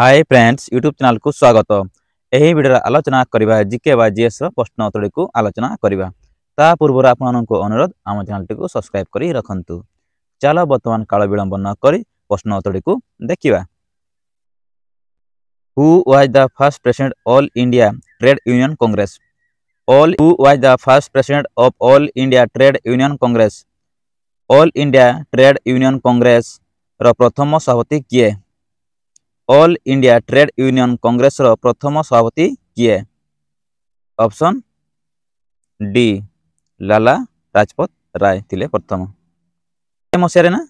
ହାଏ friends YouTube ଚ୍ୟାନେଲ୍କୁ ସ୍ୱାଗତ ଏହି ଭିଡ଼ିଓରେ ଆଲୋଚନା କରିବା ଜିକେ ବା ଜିଏସ୍ର ପ୍ରଶ୍ନ ଉତ୍ତରୀକୁ ଆଲୋଚନା କରିବା ତା ପୂର୍ବରୁ ଆପଣମାନଙ୍କୁ ଅନୁରୋଧ ଆମ ଚ୍ୟାନେଲ୍ଟିକୁ ସବସ୍କ୍ରାଇବ୍ କରି ରଖନ୍ତୁ ଚାଲ ବର୍ତ୍ତମାନ କାଳ ବିଳମ୍ବ ନ କରି ପ୍ରଶ୍ନ ଉତ୍ତରୀକୁ ଦେଖିବା who was the first president all India Trade Union Congress all who was the first president of All India Trade Union Congress All India Trade Union କଂଗ୍ରେସର ପ୍ରଥମ ସଭାପତି କିଏ ଅଲ୍ ଇଣ୍ଡିଆ ଟ୍ରେଡ୍ ୟୁନିୟନ କଂଗ୍ରେସର ପ୍ରଥମ ସଭାପତି କିଏ ଅପସନ୍ ଡି ଲାଲା ରାଜପଥ ରାୟ ଥିଲେ ପ୍ରଥମ ମସିହାରେ ନା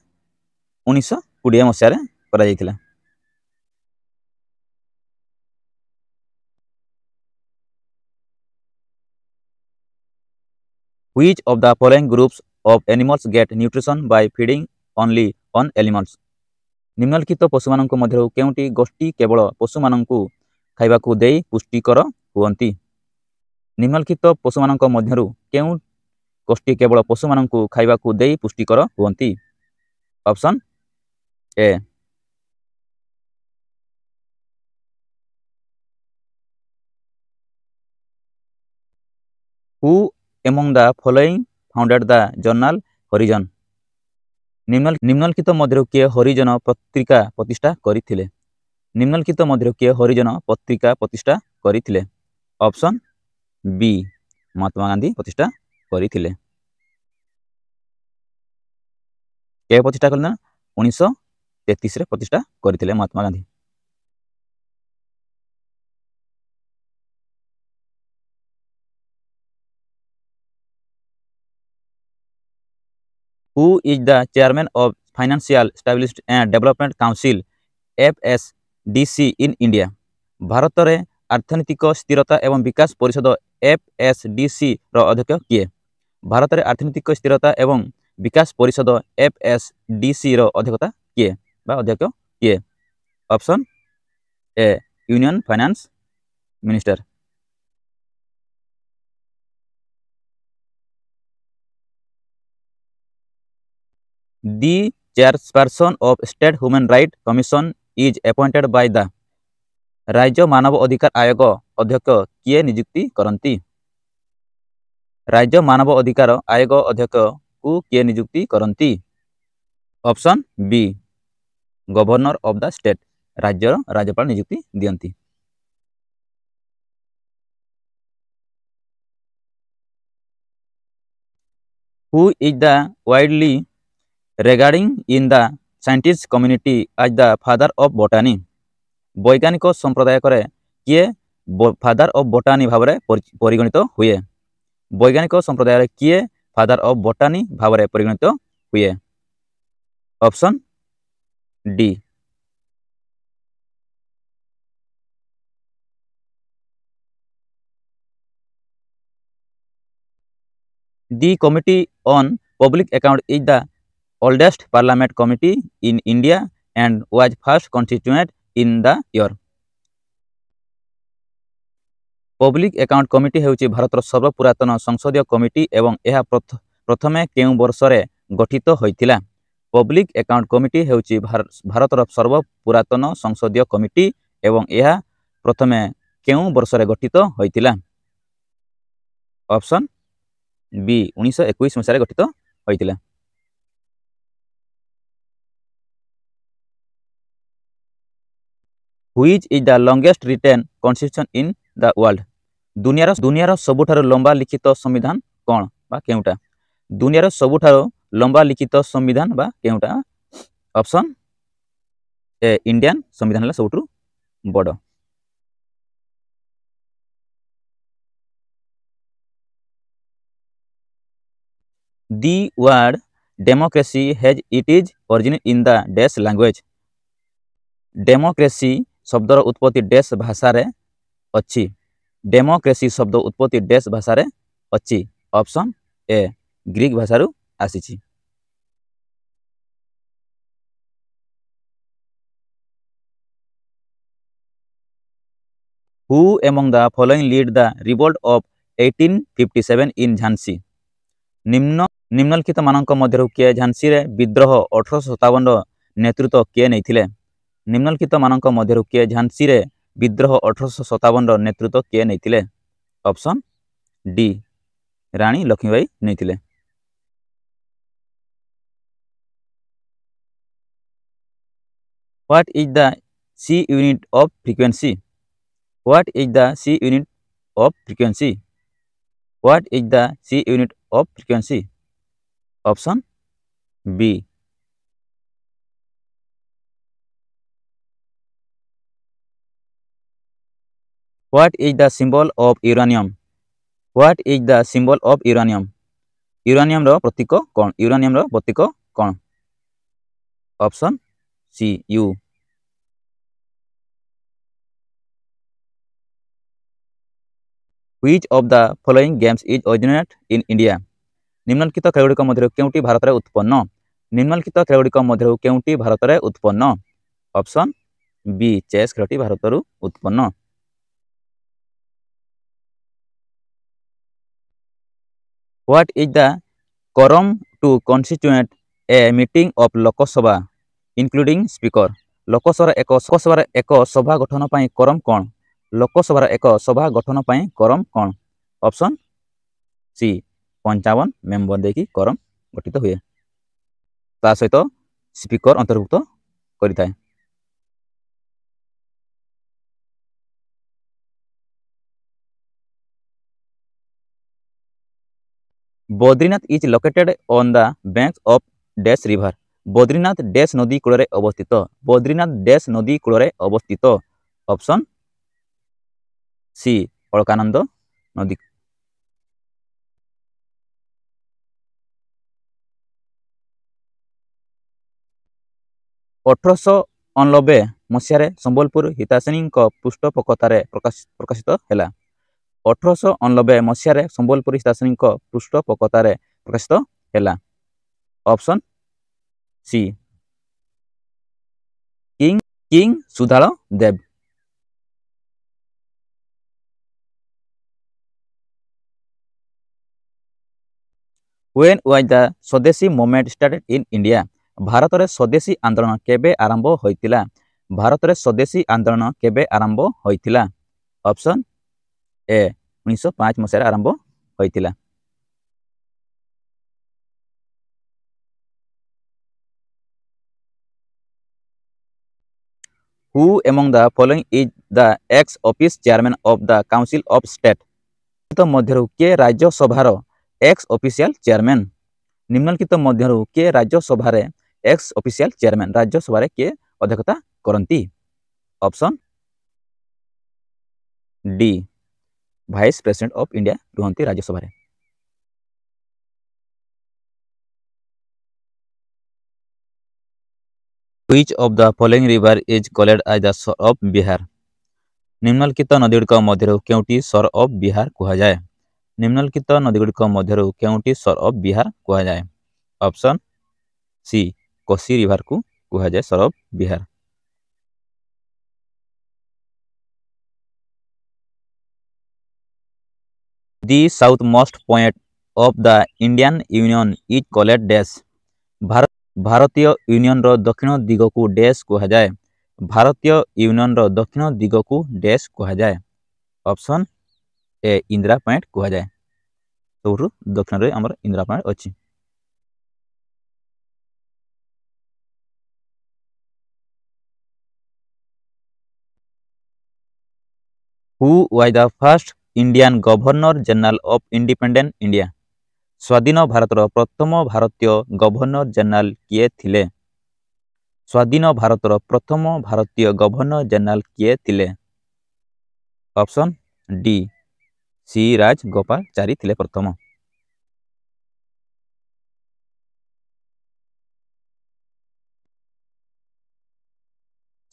ଉଣେଇଶହ କୋଡ଼ିଏ ମସିହାରେ କରାଯାଇଥିଲା which of the following groups of animals get nutrition by feeding only on animals ନିମ୍ନଲିଖିତ ପଶୁମାନଙ୍କ ମଧ୍ୟରୁ କେଉଁଟି ଗୋଷ୍ଠୀ କେବଳ ପଶୁମାନଙ୍କୁ ଖାଇବାକୁ ଦେଇ ପୁଷ୍ଟିକର ହୁଅନ୍ତି ନିମ୍ନଲିଖିତ ପଶୁମାନଙ୍କ ମଧ୍ୟରୁ କେଉଁ ଗୋଷ୍ଠୀ କେବଳ ପଶୁମାନଙ୍କୁ ଖାଇବାକୁ ଦେଇ ପୁଷ୍ଟିକର ହୁଅନ୍ତି option A who among the following founded the journal Harijan ନିମ୍ନଲିଖିତ ମଧ୍ୟରୁ କିଏ ହରିଜନ ପତ୍ରିକା ପ୍ରତିଷ୍ଠା କରିଥିଲେ ନିମ୍ନଲିଖିତ ମଧ୍ୟରୁ କିଏ ହରିଜନ ପତ୍ରିକା ପ୍ରତିଷ୍ଠା କରିଥିଲେ ଅପସନ୍ ବି ମହାତ୍ମା ଗାନ୍ଧୀ ପ୍ରତିଷ୍ଠା କରିଥିଲେ কে প্রতিষ্ঠা করলেন উনিশশো তেত্রিশে প্রতিষ্ঠা করে Mahatma Gandhi who is the chairman of financial stability and development council F S DC in India ଭାରତରେ ଆର୍ଥନୈତିକ ସ୍ଥିରତା ଏବଂ ବିକାଶ ପରିଷଦ ଏଫ୍ଏସ୍ଡିସିର ଅଧ୍ୟକ୍ଷ କିଏ ଭାରତରେ ଆର୍ଥନୈତିକ ସ୍ଥିରତା ଏବଂ ବିକାଶ ପରିଷଦ ଏଫ୍ଏସ୍ଡିସିର ଅଧ୍ୟକ୍ଷତା କିଏ ବା ଅଧ୍ୟକ୍ଷ କିଏ option A union finance minister The chairperson of State Human Right Commission is appointed by the রাজ্য মানব অধিকার আয়োগ অধ্যক্ষ কিয়ে নিযুক্তি করন্তি রাজ্য মানব অধিকার আয়োগ অধ্যক্ষକୁ କିଏ ନିଯୁକ୍ତି କରନ୍ତି option B governor of the state ରାଜ୍ୟର ରାଜ୍ୟପାଳ ନିଯୁକ୍ତି ଦିଅନ୍ତି who is the widely regarding in the scientist community as the father of botany বৈজ্ঞানিক সম্প্রদায়করে কিয়ে ফাদার অফ বটানি ভাবে পরিগণিত হুয়ে বৈজ্ঞানিক সম্প্রদায়ের কিয়ে ফাদার অফ বটানি ভাবে পরিগণিত হুয়ে option D the committee on public account is the oldest parliament committee in India and was first constituent in the year. Public account committee ହେଉଛି ଭାରତର ସର୍ବପୁରାତନ ସଂସଦୀୟ କମିଟି ଏବଂ ଏହା ପ୍ରଥମେ କେଉଁ ବର୍ଷରେ ଗଠିତ ହୋଇଥିଲା ପବ୍ଲିକ୍ ଏକାଉଣ୍ଟ କମିଟି ହେଉଛି ଭାରତର ସର୍ବପୁରାତନ ସଂସଦୀୟ କମିଟି ଏବଂ ଏହା ପ୍ରଥମେ କେଉଁ ବର୍ଷରେ ଗଠିତ ହୋଇଥିଲା ଅପସନ୍ ବି ଉଣେଇଶହ ଏକୋଇଶ ମସିହାରେ ଗଠିତ ହୋଇଥିଲା which is the longest written constitution in the world ଦୁନିଆର ଦୁନିଆର ସବୁଠାରୁ ଲମ୍ବା ଲିଖିତ ସମ୍ବିଧାନ କ'ଣ ବା କେଉଁଟା ଦୁନିଆର ସବୁଠାରୁ ଲମ୍ବା ଲିଖିତ ସମ୍ବିଧାନ ବା କେଉଁଟା ଅପସନ୍ ଏ ଇଣ୍ଡିଆନ୍ ସମ୍ବିଧାନ ହେଲା ସବୁଠୁ ବଡ଼ the word democracy has it is origin in the dash language democracy ଶବ୍ଦର ଉତ୍ପତ୍ତି ଡେସ୍ ଭାଷାରେ ଅଛି ଡେମୋକ୍ରେସି ଶବ୍ଦ ଉତ୍ପତ୍ତି ଡେସ୍ ଭାଷାରେ ଅଛି ଅପସନ୍ ଏ ଗ୍ରୀକ୍ ଭାଷାରୁ ଆସିଛି who among the following led the revolt of eighteen fifty seven in Jhansi ନିମ୍ନ ନିମ୍ନଲିଖିତମାନଙ୍କ ମଧ୍ୟରୁ କିଏ ଝାନ୍ସିରେ ବିଦ୍ରୋହ ଅଠରଶହ ସତାବନର ନେତୃତ୍ୱ କିଏ ନେଇଥିଲେ ନିମ୍ନଲିଖିତମାନଙ୍କ ମଧ୍ୟରୁ କିଏ ଝାନ୍ସିରେ ବିଦ୍ରୋହ ଅଠରଶହ ସତାବନର ନେତୃତ୍ୱ କିଏ ନେଇଥିଲେ ଅପସନ୍ ଡି ରାଣୀ ଲକ୍ଷ୍ମୀବାଇ ନେଇଥିଲେ what is the c unit of frequency what is the c unit of frequency what is the c unit of frequency option b What is the symbol of uranium? What is the symbol of uranium? Uranium ର ପ୍ରତୀକ କ'ଣ uranium ର ପ୍ରତୀକ କ'ଣ option C U which of the following games is originate in India ନିମ୍ନଲିଖିତ ଖେଳଗୁଡ଼ିକ ମଧ୍ୟରୁ କେଉଁଟି ଭାରତରେ ଉତ୍ପନ୍ନ ନିମ୍ନଲିଖିତ ଖେଳଗୁଡ଼ିକ ମଧ୍ୟରୁ କେଉଁଟି ଭାରତରେ ଉତ୍ପନ୍ନ ଅପସନ୍ ବି ଚେସ୍ ଖେଳଟି ଭାରତରୁ ଉତ୍ପନ୍ନ what is the quorum to constituent a meeting of Lok Sabha including speaker ଲୋକସଭାର ଏକ ଲୋକସଭାର ଏକ ସଭା ଗଠନ ପାଇଁ କରମ କ'ଣ ଲୋକସଭାର ଏକ ସଭା ଗଠନ ପାଇଁ କରମ କ'ଣ ଅପସନ୍ ସି ପଞ୍ଚାବନ ମେମ୍ବର ଦେଇକି କରମ ଗଠିତ ହୁଏ ତା ସହିତ ସ୍ପିକର ଅନ୍ତର୍ଭୁକ୍ତ କରିଥାଏ Badrinath is located on the bank of dash river Badrinath dash ନଦୀ କୂଳରେ ଅବସ୍ଥିତ ବଦ୍ରିନାଥ ଡ୍ୟାସ୍ ନଦୀ କୂଳରେ ଅବସ୍ଥିତ ଅପସନ୍ ସି ଅଳକାନନ୍ଦ ନଦୀ ଅଠରଶହ ଅନଲବେ ମସିହାରେ ସମ୍ବଲପୁର ହିତାସିନୀଙ୍କ ପ୍ରକାଶ ପ୍ରକାଶିତ ହେଲା ଅଠରଶହ ଅନଲବେ ମସିହାରେ ସମ୍ବଲପୁରୀ ଶାସନୀଙ୍କ ପୃଷ୍ଠପୋଷକତାରେ ପ୍ରକାଶିତ ହେଲା ଅପସନ୍ ସି କିଂ କିଂ ସୁଧାଳ ଦେବ when was the swadeshi movement started in India ଭାରତରେ ସ୍ୱଦେଶୀ ଆନ୍ଦୋଳନ କେବେ ଆରମ୍ଭ ହୋଇଥିଲା ଭାରତରେ ସ୍ୱଦେଶୀ ଆନ୍ଦୋଳନ କେବେ ଆରମ୍ଭ ହୋଇଥିଲା ଅପସନ୍ ଏ उन्नीस मसीह आरंभ होता who among the following is the ex officio chairman of the council of state मध्य के राज्यसभार एक्स अफिसील चेयरमैन निम्नलिखित मध्य के Rajya Sabha ex officio chairman Rajya Sabha किए अध्यक्षता करती option D vice president of India रुहंती Rajya Sabha which of the following river is called as the sir of Bihar निम्नलिखित नदीगुड़ मध्य के सर अफ बिहार कहुए निम्नलिखित नदीगुड़ मध्य क्योंटी सर अफ बिहार कहुए अपसन सी कोसी रिवर को कहुए sorrow of Bihar The southmost point of the Indian Union is called dash. Bharat ଭାରତୀୟ ୟୁନିୟନର ଦକ୍ଷିଣ ଦିଗକୁ ଡ୍ୟାସ୍ କୁହାଯାଏ ଭାରତୀୟ ୟୁନିୟନର ଦକ୍ଷିଣ ଦିଗକୁ ଡ୍ୟାସ୍ କୁହାଯାଏ ଅପସନ୍ ଏ ଇନ୍ଦିରା ପଏଣ୍ଟ କୁହାଯାଏ ସବୁଠୁ ଦକ୍ଷିଣରେ ଆମର ଇନ୍ଦିରା ପଏଣ୍ଟ ଅଛି Who was the first Indian governor general of independent India ସ୍ୱାଧୀନ ଭାରତର ପ୍ରଥମ ଭାରତୀୟ ଗଭର୍ଣ୍ଣର ଜେନେରାଲ କିଏ ଥିଲେ ସ୍ୱାଧୀନ ଭାରତର ପ୍ରଥମ ଭାରତୀୟ ଗଭର୍ଣ୍ଣର ଜେନେରାଲ କିଏ ଥିଲେ option D C Raj Gopalachari ଥିଲେ ପ୍ରଥମ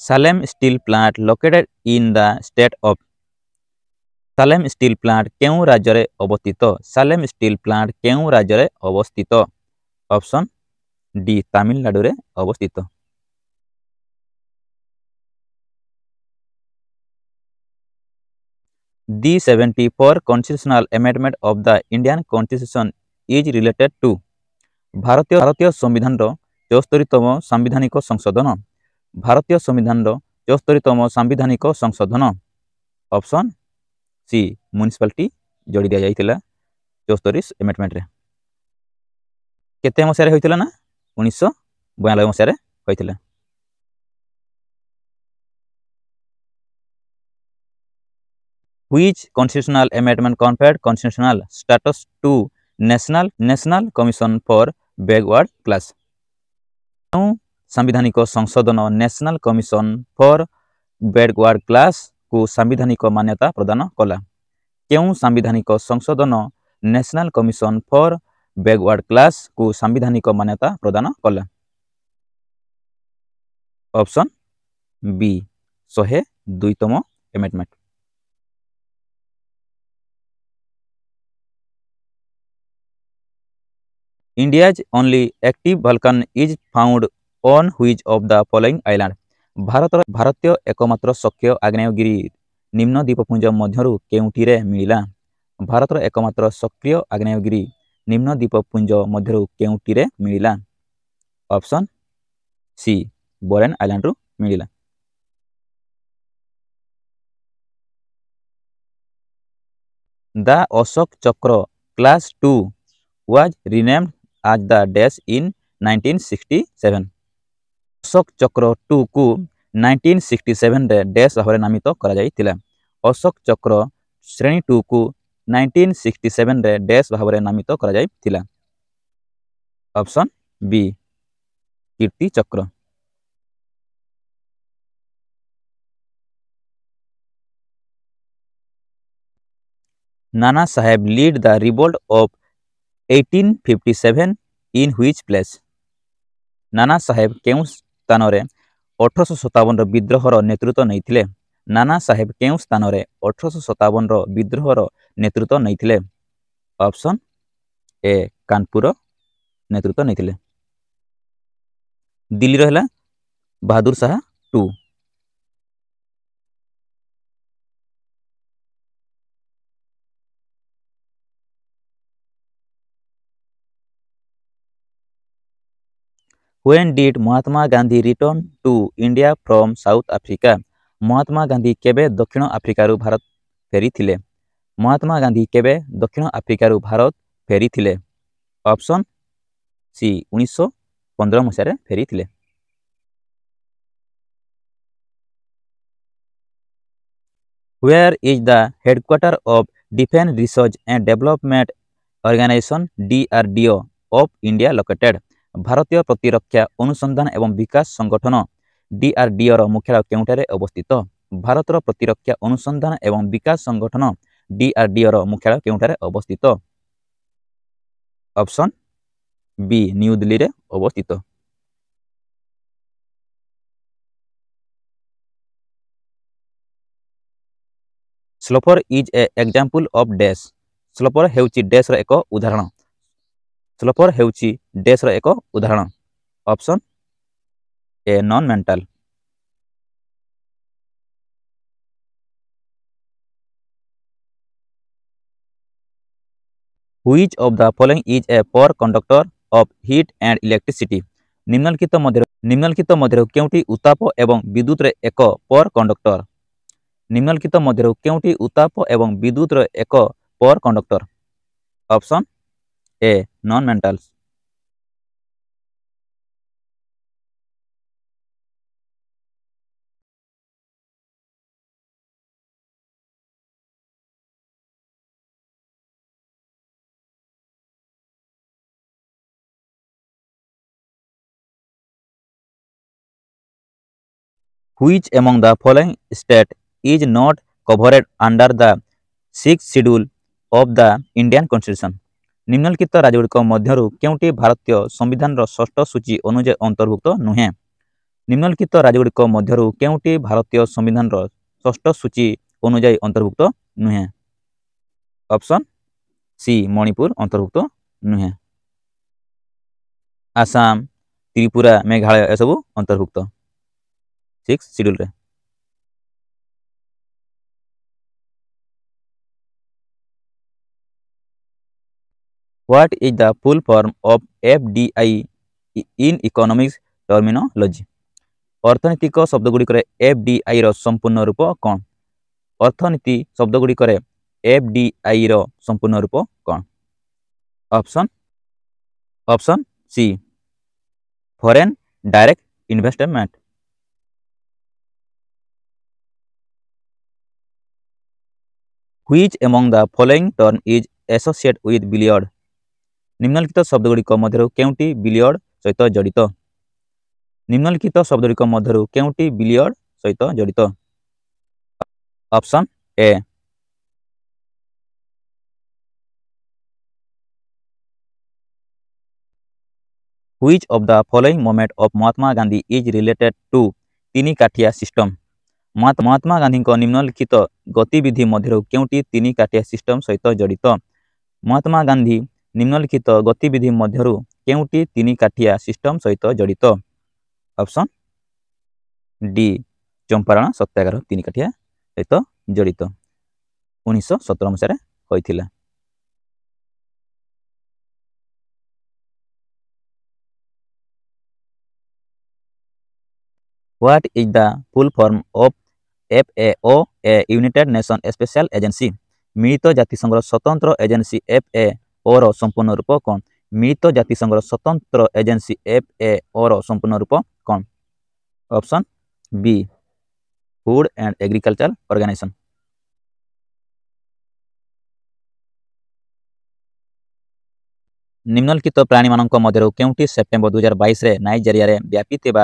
Salem Steel Plant located in the state of Salem steel plant କେଉଁ ରାଜ୍ୟରେ ଅବସ୍ଥିତ ସାଲେମ ଷ୍ଟିଲ୍ ପ୍ଲାଣ୍ଟ କେଉଁ ରାଜ୍ୟରେ ଅବସ୍ଥିତ ଅପ୍ସନ୍ ଡି ତାମିଲନାଡ଼ୁରେ ଅବସ୍ଥିତ the seventy four constitutional amendment of the Indian constitution is related to ଭାରତୀୟ ଭାରତୀୟ ସମ୍ବିଧାନର ଚଉସ୍ତରୀତମ ସାମ୍ବିଧାନିକ ସଂଶୋଧନ ଭାରତୀୟ ସମ୍ବିଧାନର ଚଉସ୍ତରୀତମ ସାମ୍ବିଧାନିକ ସଂଶୋଧନ ଅପ୍ସନ୍ ସି ମ୍ୟୁନିସିପାଲିଟି ଯୋଡ଼ି ଦିଆଯାଇଥିଲା ଚଉସ୍ତରୀ ଏମେଣ୍ଟମେଣ୍ଟରେ କେତେ ମସିହାରେ ହୋଇଥିଲା ନା ଉଣେଇଶହ ବୟାନବେ ମସିହାରେ ହୋଇଥିଲା which constitutional amendment conferred constitutional status to national national commission for backward class संविधानिक संशोधन न्यासनाल कमिशन फर बेडवार्ड क्लास କୁ ସାମ୍ବିଧାନିକ ମାନ୍ୟତା ପ୍ରଦାନ କଲା କେଉଁ ସାମ୍ବିଧାନିକ ସଂଶୋଧନ ନ୍ୟାସନାଲ୍ କମିଶନ ଫର୍ ବ୍ୟାକୱାର୍ଡ କ୍ଲାସ୍କୁ ସାମ୍ବିଧାନିକ ମାନ୍ୟତା ପ୍ରଦାନ କଲା ଅପସନ୍ ବି ଶହେ ଦୁଇତମ amendment India's only active volcano is found on which of the following island ଭାରତର ଭାରତୀୟ ଏକମାତ୍ର ସକ୍ଷ ଆଗ୍ନେୟଗିରି ନିମ୍ନ ଦ୍ୱୀପପୁଞ୍ଜ ମଧ୍ୟରୁ କେଉଁଠିରେ ମିଳିଲା ଭାରତର ଏକମାତ୍ର ସକ୍ରିୟ ଆଗ୍ନେୟଗିରି ନିମ୍ନ ଦ୍ୱୀପପୁଞ୍ଜ ମଧ୍ୟରୁ କେଉଁଠିରେ ମିଳିଲା ଅପସନ୍ ସି ବୋରେନ୍ ଆଇଲ୍ୟାଣ୍ଡରୁ ମିଳିଲା the Ashoka Chakra class two was renamed as the dash in nineteen sixty seven Ashoka Chakra two को नाइंटीन सिक्सटी सेवेन डैश भाव में नामित कर अशोक चक्र श्रेणी टू को नाइंटीन सिक्सटी सेवेन डैश भाव नामित corruption B Kirti Chakra Nana Saheb led the revolt of 1857 in which place Nana Saheb क्यों ସ୍ଥାନରେ ଅଠରଶହ ସତାବନର ବିଦ୍ରୋହର ନେତୃତ୍ୱ ନେଇଥିଲେ ନାନା ସାହେବ କେଉଁ ସ୍ଥାନରେ ଅଠରଶହ ସତାବନର ବିଦ୍ରୋହର ନେତୃତ୍ୱ ନେଇଥିଲେ ଅପସନ୍ ଏ କାନପୁର ନେତୃତ୍ୱ ନେଇଥିଲେ ଦିଲ୍ଲୀର ହେଲା Bahadur Shah two When did Mahatma Gandhi return to India from South Africa? Mahatma Gandhi केबे दक्षिण आफ्रिकारु भारत फेरीथिले Mahatma Gandhi केबे दक्षिण आफ्रिकारु भारत फेरीथिले ऑप्शन सी 1915 मसीहारे फेरीथिले Where is the headquarter of Defense Research and Development Organization DRDO of India located? ଭାରତୀୟ ପ୍ରତିରକ୍ଷା ଅନୁସନ୍ଧାନ ଏବଂ ବିକାଶ ସଂଗଠନ ଡି ଆର୍ ଡିଓର ମୁଖ୍ୟାଳୟ କେଉଁଠାରେ ଅବସ୍ଥିତ ଭାରତର ପ୍ରତିରକ୍ଷା ଅନୁସନ୍ଧାନ ଏବଂ ବିକାଶ ସଂଗଠନ ଡି ଆର୍ ଡିଓର ମୁଖ୍ୟାଳୟ କେଉଁଠାରେ ଅବସ୍ଥିତ ଅପସନ୍ ବି ନ୍ୟୁଦିଲ୍ଲୀରେ ଅବସ୍ଥିତ sloper is a example of dash sloper ହେଉଛି ଡେସ୍ର ଏକ ଉଦାହରଣ ସ୍ଲୋପର୍ ହେଉଛି ଡେସ୍ର ଏକ ଉଦାହରଣ option A non mental which of the following is a poor conductor of heat and electricity নিম্নলিখিত মধ্যে নিম্নলিখিত মধ্যে কেউটি উত্তাপ এবং বিদ্যুৎর এক পর কন্ডক্টর নিম্নলিখিত মধ্যে কেউটি উত্তাপ এবং বিদ্যুৎর এক poor conductor option A. Non-mentals which among the following state is not covered under the sixth schedule of the Indian constitution ନିମ୍ନଲିଖିତ ରାଜ୍ୟଗୁଡ଼ିକ ମଧ୍ୟରୁ କେଉଁଟି ଭାରତୀୟ ସମ୍ବିଧାନର ଷଷ୍ଠ ସୂଚୀ ଅନୁଯାୟୀ ଅନ୍ତର୍ଭୁକ୍ତ ନୁହେଁ ନିମ୍ନଲିଖିତ ରାଜ୍ୟଗୁଡ଼ିକ ମଧ୍ୟରୁ କେଉଁଟି ଭାରତୀୟ ସମ୍ବିଧାନର ଷଷ୍ଠ ସୂଚୀ ଅନୁଯାୟୀ ଅନ୍ତର୍ଭୁକ୍ତ ନୁହେଁ ଅପସନ୍ ସି ମଣିପୁର ଅନ୍ତର୍ଭୁକ୍ତ ନୁହେଁ ଆସାମ ତ୍ରିପୁରା ମେଘାଳୟ ଏସବୁ ଅନ୍ତର୍ଭୁକ୍ତ ସିକ୍ସ ସିଡ୍ୟୁଲ୍ରେ what is the full form of F D I in economics terminology ଅର୍ଥନୈତିକ ଶବ୍ଦ ଗୁଡ଼ିକରେ ଏଫ୍ ଡି ଆଇର ସମ୍ପୂର୍ଣ୍ଣ ରୂପ କ'ଣ ଅର୍ଥନୀତି ଶବ୍ଦ ଗୁଡ଼ିକରେ ଏଫ୍ ଡି ଆଇର ସମ୍ପୂର୍ଣ୍ଣ ରୂପ କ'ଣ option option C foreign direct investment which among the following term is associate with billiard ନିମ୍ନଲିଖିତ ଶବ୍ଦଗୁଡ଼ିକ ମଧ୍ୟରୁ କେଉଁଟି ବିଲିୟର୍ଡ଼ ସହିତ ଜଡ଼ିତ ନିମ୍ନଲିଖିତ ଶବ୍ଦଗୁଡ଼ିକ ମଧ୍ୟରୁ କେଉଁଟି ବିଲିୟର୍ଡ଼ ସହିତ ଜଡ଼ିତ option A which of the following moment of mahatma gandhi is related to tini kathiya system mahatma gandhi ko nimnalikhit gati vidhi madhyaru keunti tini kathiya system sahit jadit mahatma gandhi নিম্নলিখিত গতিবিধি ମଧ୍ୟରୁ କେଉଁଟି ତିନି କାଠିଆ system ସହିତ ଜଡ଼ିତ option D Champaran ସତ୍ୟାଗ୍ରହ ତିନି କାଠିଆ ସହିତ ଜଡ଼ିତ উনিশশো ସତର ମସିହାରେ ହୋଇଥିଲା what is the full form of F A O A united nation special agency মিলিত জাতিসংঘর স্বতন্ত্র এজেন্সি এফ এ ଓର ସମ୍ପୂର୍ଣ୍ଣ ରୂପ କ'ଣ ମିଳିତ ଜାତିସଂଘର ସ୍ୱତନ୍ତ୍ର ଏଜେନ୍ସି ଏଫ୍ ଏ ଓର ସମ୍ପୂର୍ଣ୍ଣ ରୂପ କ'ଣ option B food and agriculture organisation ନିମ୍ନଲିଖିତ ପ୍ରାଣୀମାନଙ୍କ ମଧ୍ୟରୁ କେଉଁଟି ସେପ୍ଟେମ୍ବର ଦୁଇହଜାର ବାଇଶରେ ନାଇଜେରିଆରେ ବ୍ୟାପିଥିବା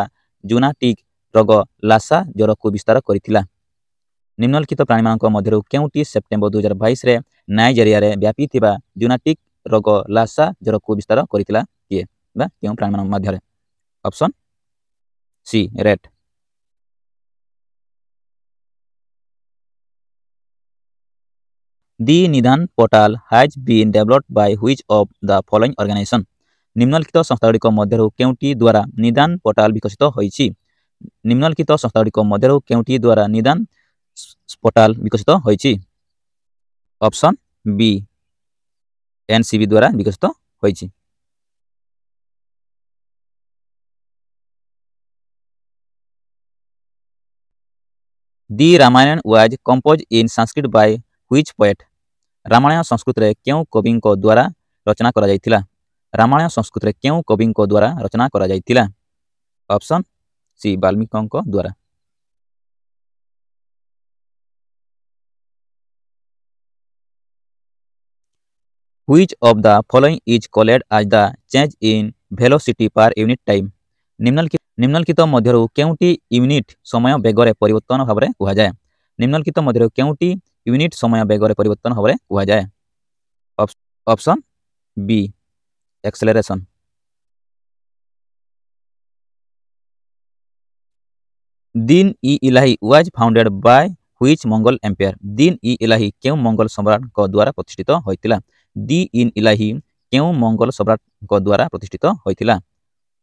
ଜୁନାଟିକ୍ ରୋଗ ଲାସା ଜ୍ୱରକୁ ବିସ୍ତାର କରିଥିଲା ନିମ୍ନଲିଖିତ ପ୍ରାଣୀମାନଙ୍କ ମଧ୍ୟରୁ କେଉଁଟି ସେପ୍ଟେମ୍ବର ଦୁଇହଜାର ବାଇଶରେ ନାଇଜେରିଆରେ ବ୍ୟାପିଥିବା ଜୁନାଟିକ୍ ରୋଗ ଲାସା ଜ୍ୱରକୁ ବିସ୍ତାର କରିଥିଲା କିଏ ବା କେଉଁ ପ୍ରାଣୀମାନଙ୍କ ମଧ୍ୟରେ option C rat The Nidhan portal has been developed by which of the following organization? নিম্নলিখিত সংস্থাগুলিক মধ্যে কেউটি দ্বারা নিদান পোর্টাল বিকশিত হয়েছি নিম্নলিখিত সংস্থাগুলিক মধ্যে কেউটি দ্বারা নিদান পোর্টাল বিকশিত হয়েছি অপশন বি एन सी द्वारा विकसित हो Ramayana was compose in Sanskrit by which poet Ramayana Sanskrit क्यों कवि द्वारा रचना कर रामायण संस्कृत क्यों कवि द्वारा रचना करपसन सी बाल्मीक द्वारा which of the following is called as the change in velocity per unit time নিম্নলিখিত নিম্নলিখিত মধ্যরু কেউটি ইউনিট সময় বেগরে পরিবর্তন ভাবে কুহযায় নিম্নলিখিত মধ্যরু কেউটি ইউনিট সময় বেগরে পরিবর্তন ভাবে কুহযায় option B এক্সেলেরেসন Din i Ilahi was founded by which Mughal empire Din i ইলাহি কেউ মঙ্গল সম্রাটক দ্বারা প্রতিষ্ঠিত হয়েছিল ଦି ଇନ୍ ଇଲାହି କେଉଁ ମଙ୍ଗଲ ସମ୍ରାଟଙ୍କ ଦ୍ୱାରା ପ୍ରତିଷ୍ଠିତ ହୋଇଥିଲା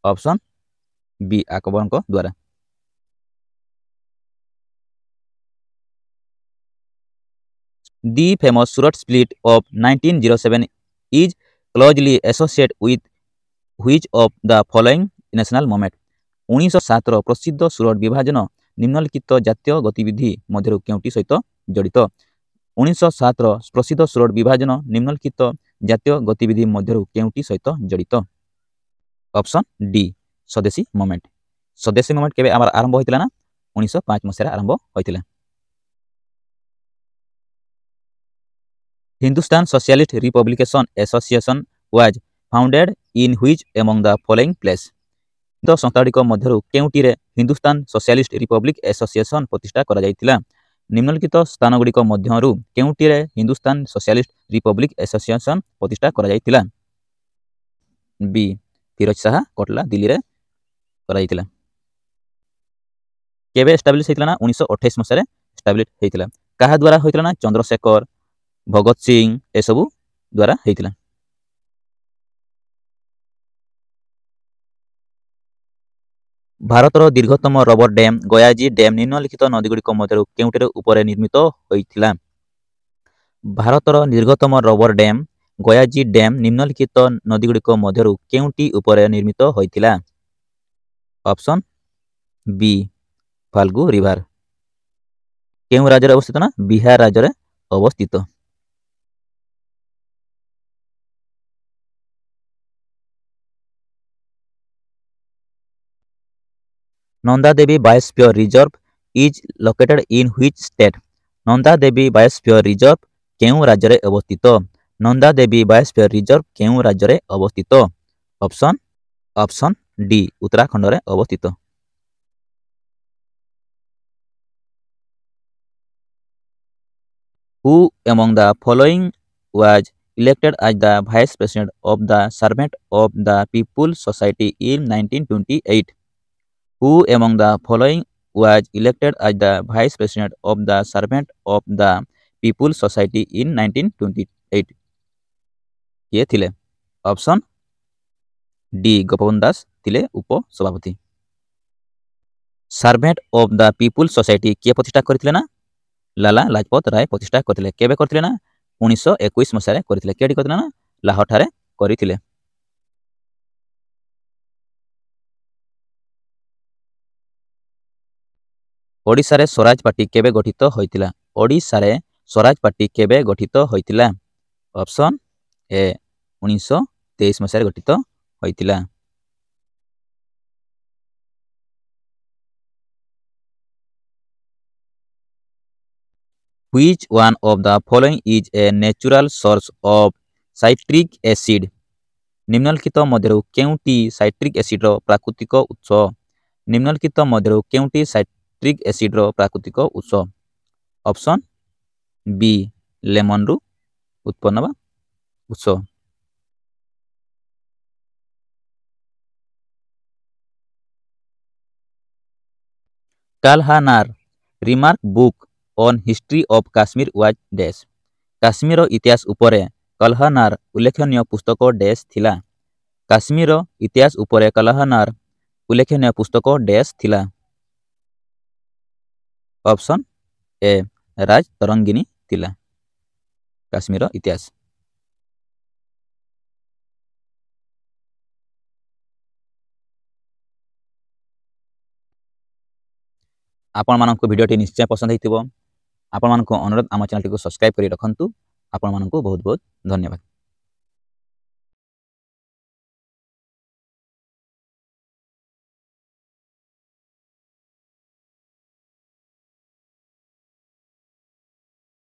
ଅପସନ୍ ବି ଆକବରଙ୍କ ଦ୍ୱାରା The famous Surat split of 1907 is closely associated with which of the following national movement? ଉଣେଇଶହ ସାତର ପ୍ରସିଦ୍ଧ ସୁରଟ ବିଭାଜନ ନିମ୍ନଲିଖିତ ଜାତୀୟ ଗତିବିଧି ମଧ୍ୟରୁ କେଉଁଟି ସହିତ ଜଡ଼ିତ ଉଣେଇଶହ ସାତର ପ୍ରସିଦ୍ଧ ସୋରଡ଼ ବିଭାଜନ ନିମ୍ନଲିଖିତ ଜାତୀୟ ଗତିବିଧି ମଧ୍ୟରୁ କେଉଁଟି ସହିତ ଜଡ଼ିତ option D swadeshi movement swadeshi movement କେବେ ଆମର ଆରମ୍ଭ ହୋଇଥିଲା ନା ଉଣେଇଶହ ପାଞ୍ଚ ମସିହାରେ ଆରମ୍ଭ ହୋଇଥିଲା Hindustan Socialist Republican Association was founded in which among the following place ସଂସ୍ଥାଗୁଡ଼ିକ ମଧ୍ୟରୁ କେଉଁଟିରେ ହିନ୍ଦୁସ୍ତାନ ସୋସିଆଲିଷ୍ଟ ରିପବ୍ଲିକ ଆସୋସିଏସନ ପ୍ରତିଷ୍ଠା କରାଯାଇଥିଲା নিম্নলিখিত স্থানগুড়িক ମଧ୍ୟରୁ କେଉଁଟିରେ ହିନ୍ଦୁସ୍ତାନ ସୋସିଆଲିଷ୍ଟ ରିପବ୍ଲିକ୍ ଆସୋସିଏସନ୍ ପ୍ରତିଷ୍ଠା କରାଯାଇଥିଲା ବି ଫିରୋଜ ଶାହା କଟଲା ଦିଲ୍ଲୀରେ କରାଯାଇଥିଲା କେବେ ଏଷ୍ଟାବ୍ଲିଶ ହେଇଥିଲା ନା ଉଣେଇଶହ ଅଠେଇଶ ମସିହାରେ ଏଷ୍ଟାବ୍ଲିଶ ହେଇଥିଲା କାହା ଦ୍ୱାରା ହୋଇଥିଲା ନା ଚନ୍ଦ୍ରଶେଖର ଭଗତ ସିଂ ଏସବୁ ଦ୍ୱାରା ହେଇଥିଲା ভাৰতৰ দীৰ্ঘতম ৰবৰ ডেম গয়াজী ডেম নিম্নলিখিত নদীগুড়ি মধ্যৰ কেওঁটাৰ ওপৰত নিৰ্মিত হৈছিল ভাৰতৰ দীৰ্ঘতম ৰবৰ ডেম গয়াজী ডেম নিম্নলিখিত নদীগুড়ি মধ্যৰ কেওঁটি ওপৰত নিৰ্মিত হৈছিল অপচন বি ফাল্গু ৰিভাৰ কেওঁ ৰাজ্যৰে অৱস্থিত না বিহাৰ ৰাজ্যৰে অৱস্থিত Nanda Devi biosphere reserve is located in which state Nanda Devi biosphere reserve क्यों राज्य अवस्थित नंदा देवी बायोस्फीयर रिजर्व क्यों राज्य अवस्थित ऑप्शन ऑप्शन डी उत्तराखंड में अवस्थित who among the following was elected as the vice president of the servant of the people society in nineteen twenty eight who among the following was elected as the vice president of the servant of the people society in nineteen twenty eight କିଏ ଥିଲେ option D Gopabandhu Das ଥିଲେ ଉପସଭାପତି servant of the people society କିଏ ପ୍ରତିଷ୍ଠା କରିଥିଲେ ନା ଲାଲା ଲାଜପତ ରାୟ ପ୍ରତିଷ୍ଠା କରିଥିଲେ କେବେ କରିଥିଲେ ନା ଉଣେଇଶହ ଏକୋଇଶ ମସିହାରେ କରିଥିଲେ କେଉଁଠି କରିଥିଲେ ନା ଲାହୋରଠାରେ କରିଥିଲେ ଓଡ଼ିଶାରେ ସ୍ୱରାଜ ପାର୍ଟି କେବେ ଗଠିତ ହୋଇଥିଲା ଓଡ଼ିଶାରେ ସ୍ୱରାଜ ପାର୍ଟି କେବେ ଗଠିତ ହୋଇଥିଲା ଅପସନ୍ ଏ ଉଣେଇଶହ ତେଇଶ ମସିହାରେ ଗଠିତ ହୋଇଥିଲା which one of the following is a natural source of citric acid ନିମ୍ନଲିଖିତ ମଧ୍ୟରୁ କେଉଁଟି ସାଇଟ୍ରିକ୍ ଏସିଡ୍ର ପ୍ରାକୃତିକ ଉତ୍ସ ନିମ୍ନଲିଖିତ ମଧ୍ୟରୁ କେଉଁଟି ସାଇ ଟ୍ରିକ୍ ଏସିଡ଼୍ର ପ୍ରାକୃତିକ ଉତ୍ସ ଅପସନ୍ ବି ଲେମନ୍ରୁ ଉତ୍ପନ୍ନ ବା ଉତ୍ସ କାଲହାନାର remark book on history of Kashmir was dash କାଶ୍ମୀରର ଇତିହାସ ଉପରେ କଲହନାର ଉଲ୍ଲେଖନୀୟ ପୁସ୍ତକ ଡ୍ୟାସ୍ ଥିଲା କାଶ୍ମୀରର ଇତିହାସ ଉପରେ କଲହନାର ଉଲ୍ଲେଖନୀୟ ପୁସ୍ତକ ଡ୍ୟାସ୍ ଥିଲା অপশন এ রাজ ترঙ্গিনী তিলা কাশ্মীরৰ ইতিহাস আপোন মানক ভিডিও টি নিশ্চয় পছন্দ হ'ব আপোন মানক অনুৰোধ আমাৰ চনাল টি কো সাবস্ক্রাইব কৰি ৰখন্তু আপোন মানক বহুত বহুত ধন্যবাদ